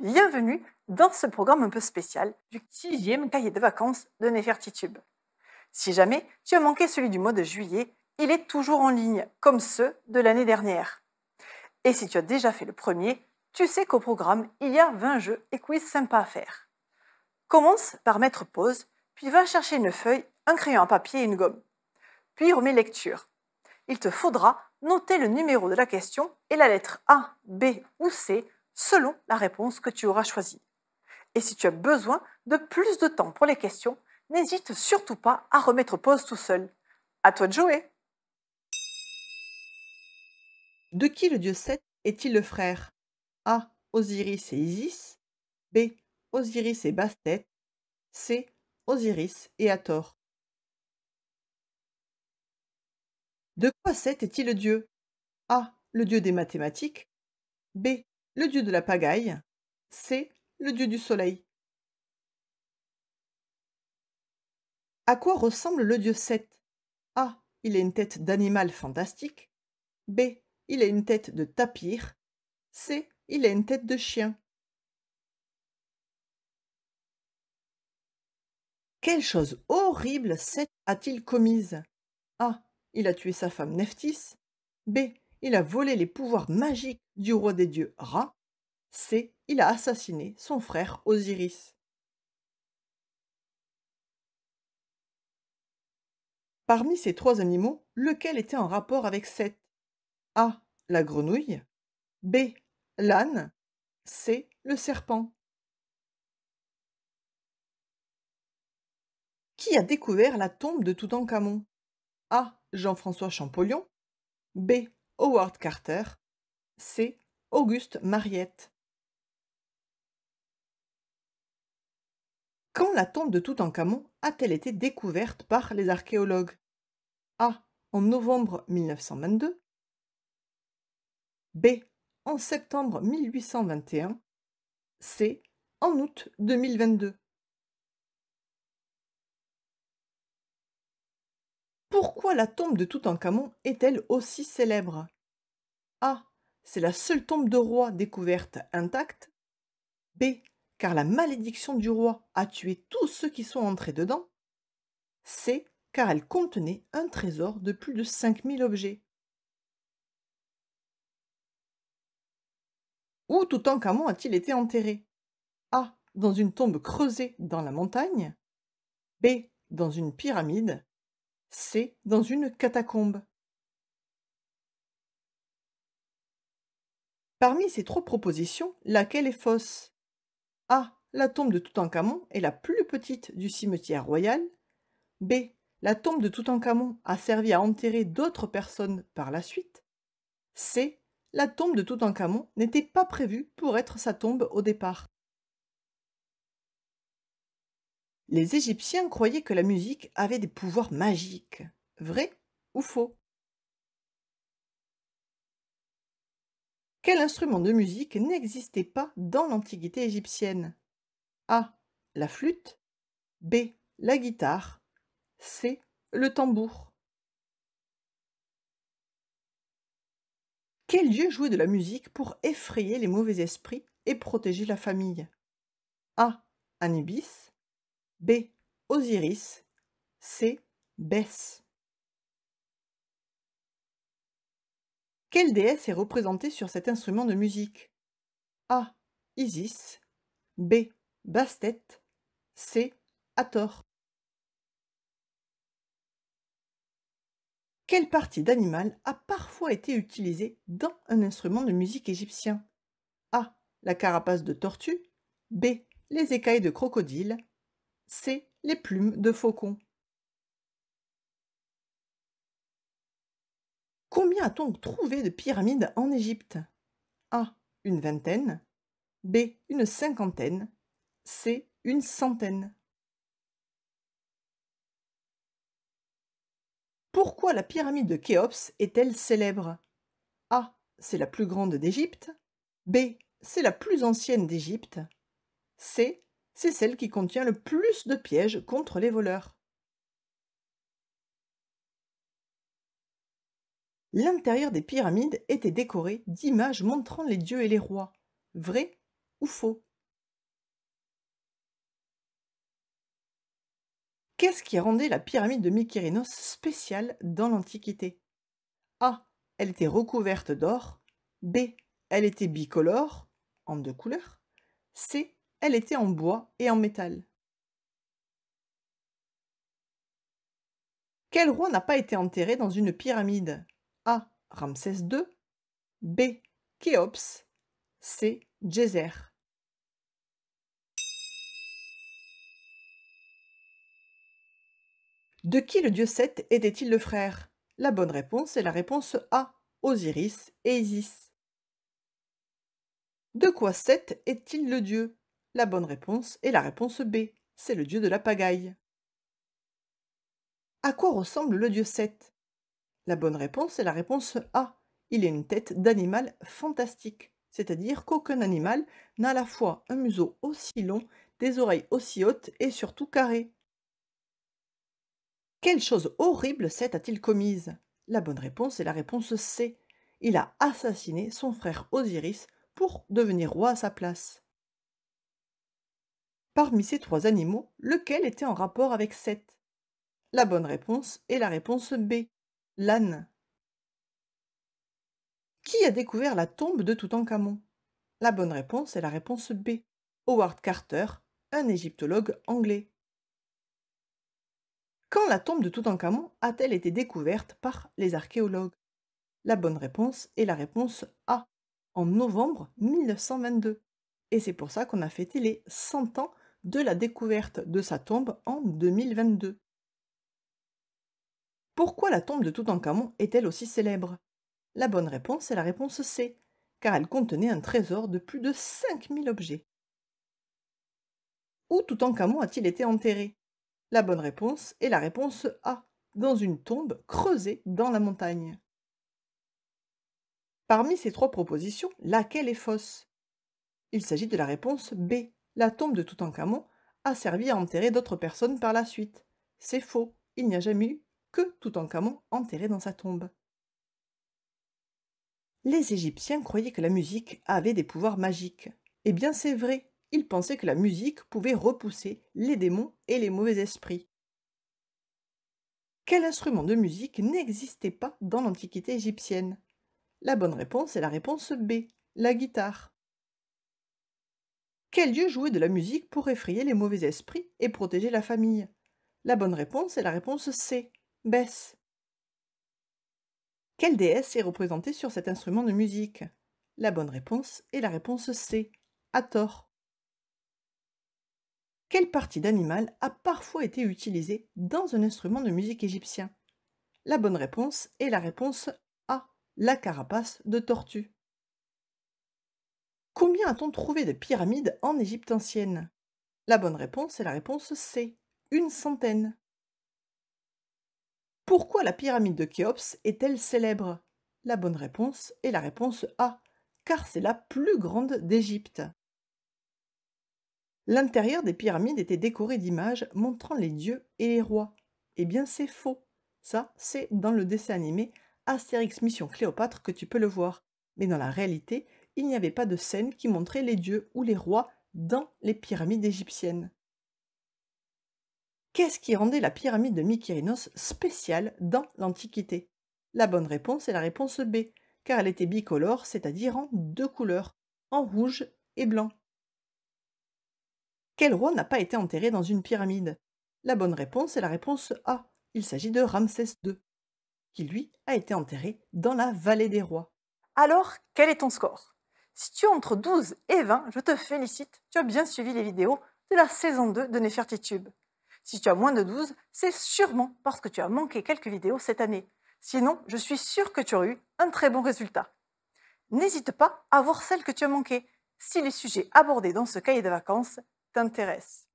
Bienvenue dans ce programme un peu spécial du sixième cahier de vacances de Nefertitube. Si jamais tu as manqué celui du mois de juillet, il est toujours en ligne, comme ceux de l'année dernière. Et si tu as déjà fait le premier, tu sais qu'au programme, il y a 20 jeux et quiz sympas à faire. Commence par mettre pause, puis va chercher une feuille, un crayon à papier et une gomme. Puis remets lecture. Il te faudra noter le numéro de la question et la lettre A, B ou C selon la réponse que tu auras choisie. Et si tu as besoin de plus de temps pour les questions, n'hésite surtout pas à remettre pause tout seul. À toi de jouer De qui le dieu Seth est-il le frère A. Osiris et Isis B. Osiris et Bastet C. Osiris et Hathor De quoi Seth est-il le dieu A. Le dieu des mathématiques B le dieu de la pagaille, c'est le dieu du soleil. À quoi ressemble le dieu Seth A. Il a une tête d'animal fantastique. B. Il a une tête de tapir. C. Il a une tête de chien. Quelle chose horrible Seth a-t-il commise A. Il a tué sa femme Neftis. B il a volé les pouvoirs magiques du roi des dieux Ra. C. Il a assassiné son frère Osiris. Parmi ces trois animaux, lequel était en rapport avec Seth A. La grenouille. B. L'âne. C. Le serpent. Qui a découvert la tombe de Toutankhamon A. Jean-François Champollion. B. Howard Carter, C. Auguste Mariette. Quand la tombe de Toutankhamon a-t-elle été découverte par les archéologues A. En novembre 1922. B. En septembre 1821. C. En août 2022. Pourquoi la tombe de Toutankhamon est-elle aussi célèbre A. C'est la seule tombe de roi découverte intacte. B. Car la malédiction du roi a tué tous ceux qui sont entrés dedans. C. Car elle contenait un trésor de plus de 5000 objets. Où Toutankhamon a-t-il été enterré A. Dans une tombe creusée dans la montagne. B. Dans une pyramide. C. dans une catacombe. Parmi ces trois propositions, laquelle est fausse A. La tombe de Toutankhamon est la plus petite du cimetière royal. B. La tombe de Toutankhamon a servi à enterrer d'autres personnes par la suite. C. La tombe de Toutankhamon n'était pas prévue pour être sa tombe au départ. Les Égyptiens croyaient que la musique avait des pouvoirs magiques. Vrai ou faux Quel instrument de musique n'existait pas dans l'Antiquité égyptienne A. La flûte. B. La guitare. C. Le tambour. Quel dieu jouait de la musique pour effrayer les mauvais esprits et protéger la famille A. Anubis. B. Osiris. C. Bess. Quelle déesse est représentée sur cet instrument de musique A. Isis. B. Bastet. C. Hathor. Quelle partie d'animal a parfois été utilisée dans un instrument de musique égyptien A. La carapace de tortue. B. Les écailles de crocodile c'est les plumes de faucon. Combien a-t-on trouvé de pyramides en Égypte A. Une vingtaine. B. Une cinquantaine. C. Une centaine. Pourquoi la pyramide de Khéops est-elle célèbre A. C'est la plus grande d'Égypte. B. C'est la plus ancienne d'Égypte. C c'est celle qui contient le plus de pièges contre les voleurs. L'intérieur des pyramides était décoré d'images montrant les dieux et les rois, Vrai ou faux. Qu'est-ce qui rendait la pyramide de Mykérinos spéciale dans l'Antiquité A. Elle était recouverte d'or. B. Elle était bicolore, en deux couleurs. C. Elle était en bois et en métal. Quel roi n'a pas été enterré dans une pyramide A. Ramsès II B. Khéops C. Djéser De qui le dieu Seth était-il le frère La bonne réponse est la réponse A. Osiris et Isis. De quoi Seth est-il le dieu la bonne réponse est la réponse B. C'est le dieu de la pagaille. À quoi ressemble le dieu Seth La bonne réponse est la réponse A. Il a une tête d'animal fantastique, c'est-à-dire qu'aucun animal n'a à la fois un museau aussi long, des oreilles aussi hautes et surtout carrées. Quelle chose horrible Seth a-t-il commise La bonne réponse est la réponse C. Il a assassiné son frère Osiris pour devenir roi à sa place parmi ces trois animaux, lequel était en rapport avec Seth La bonne réponse est la réponse B, l'âne. Qui a découvert la tombe de Toutankhamon La bonne réponse est la réponse B, Howard Carter, un égyptologue anglais. Quand la tombe de Toutankhamon a-t-elle été découverte par les archéologues La bonne réponse est la réponse A, en novembre 1922. Et c'est pour ça qu'on a fêté les 100 ans de la découverte de sa tombe en 2022. Pourquoi la tombe de Toutankhamon est-elle aussi célèbre La bonne réponse est la réponse C, car elle contenait un trésor de plus de 5000 objets. Où Toutankhamon a-t-il été enterré La bonne réponse est la réponse A, dans une tombe creusée dans la montagne. Parmi ces trois propositions, laquelle est fausse Il s'agit de la réponse B, la tombe de Toutankhamon a servi à enterrer d'autres personnes par la suite. C'est faux, il n'y a jamais eu que Toutankhamon enterré dans sa tombe. Les Égyptiens croyaient que la musique avait des pouvoirs magiques. Eh bien c'est vrai, ils pensaient que la musique pouvait repousser les démons et les mauvais esprits. Quel instrument de musique n'existait pas dans l'Antiquité égyptienne La bonne réponse est la réponse B, la guitare. Quel dieu jouait de la musique pour effrayer les mauvais esprits et protéger la famille La bonne réponse est la réponse C, Bess. Quelle déesse est représentée sur cet instrument de musique La bonne réponse est la réponse C, tort. Quelle partie d'animal a parfois été utilisée dans un instrument de musique égyptien La bonne réponse est la réponse A, la carapace de tortue. Combien a-t-on trouvé de pyramides en Égypte ancienne La bonne réponse est la réponse C, une centaine. Pourquoi la pyramide de Khéops est-elle célèbre La bonne réponse est la réponse A, car c'est la plus grande d'Égypte. L'intérieur des pyramides était décoré d'images montrant les dieux et les rois. Eh bien c'est faux. Ça, c'est dans le dessin animé Astérix Mission Cléopâtre que tu peux le voir. Mais dans la réalité, il n'y avait pas de scène qui montrait les dieux ou les rois dans les pyramides égyptiennes. Qu'est-ce qui rendait la pyramide de Mykérinos spéciale dans l'Antiquité La bonne réponse est la réponse B, car elle était bicolore, c'est-à-dire en deux couleurs, en rouge et blanc. Quel roi n'a pas été enterré dans une pyramide La bonne réponse est la réponse A. Il s'agit de Ramsès II, qui lui a été enterré dans la vallée des rois. Alors, quel est ton score si tu es entre 12 et 20, je te félicite, tu as bien suivi les vidéos de la saison 2 de Nefertitube. Si tu as moins de 12, c'est sûrement parce que tu as manqué quelques vidéos cette année. Sinon, je suis sûre que tu auras eu un très bon résultat. N'hésite pas à voir celles que tu as manquées si les sujets abordés dans ce cahier de vacances t'intéressent.